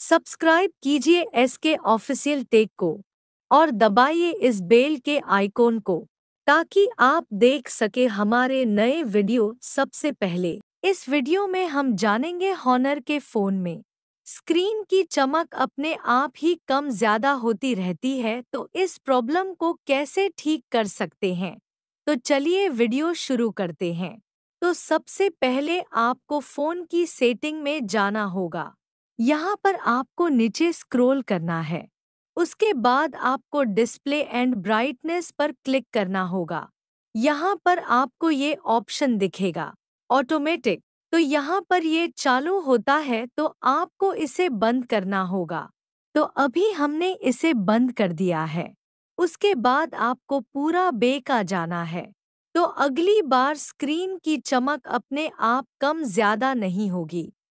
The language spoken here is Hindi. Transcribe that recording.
सब्सक्राइब कीजिए एस के ऑफिशियल टेक को और दबाइए इस बेल के आइकॉन को ताकि आप देख सके हमारे नए वीडियो सबसे पहले इस वीडियो में हम जानेंगे हॉनर के फोन में स्क्रीन की चमक अपने आप ही कम ज्यादा होती रहती है तो इस प्रॉब्लम को कैसे ठीक कर सकते हैं तो चलिए वीडियो शुरू करते हैं तो सबसे पहले आपको फोन की सेटिंग में जाना होगा यहाँ पर आपको नीचे स्क्रॉल करना है उसके बाद आपको डिस्प्ले एंड ब्राइटनेस पर क्लिक करना होगा यहाँ पर आपको ये ऑप्शन दिखेगा ऑटोमेटिक तो यहाँ पर ये चालू होता है तो आपको इसे बंद करना होगा तो अभी हमने इसे बंद कर दिया है उसके बाद आपको पूरा बेका जाना है तो अगली बार स्क्रीन की चमक अपने आप कम ज़्यादा नहीं होगी